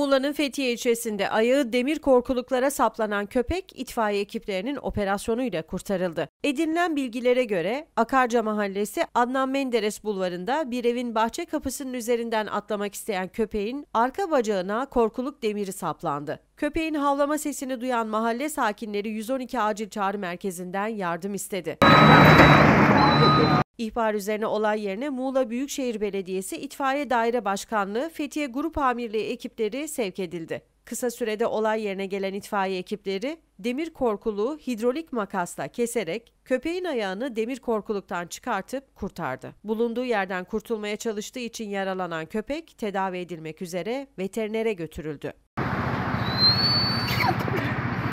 Muğla'nın Fethiye ilçesinde ayağı demir korkuluklara saplanan köpek itfaiye ekiplerinin operasyonuyla kurtarıldı. Edinilen bilgilere göre Akarca Mahallesi Adnan Menderes Bulvarı'nda bir evin bahçe kapısının üzerinden atlamak isteyen köpeğin arka bacağına korkuluk demiri saplandı. Köpeğin havlama sesini duyan mahalle sakinleri 112 acil çağrı merkezinden yardım istedi. İhbar üzerine olay yerine Muğla Büyükşehir Belediyesi İtfaiye Daire Başkanlığı Fethiye Grup Amirliği ekipleri sevk edildi. Kısa sürede olay yerine gelen itfaiye ekipleri demir korkuluğu hidrolik makasla keserek köpeğin ayağını demir korkuluktan çıkartıp kurtardı. Bulunduğu yerden kurtulmaya çalıştığı için yaralanan köpek tedavi edilmek üzere veterinere götürüldü.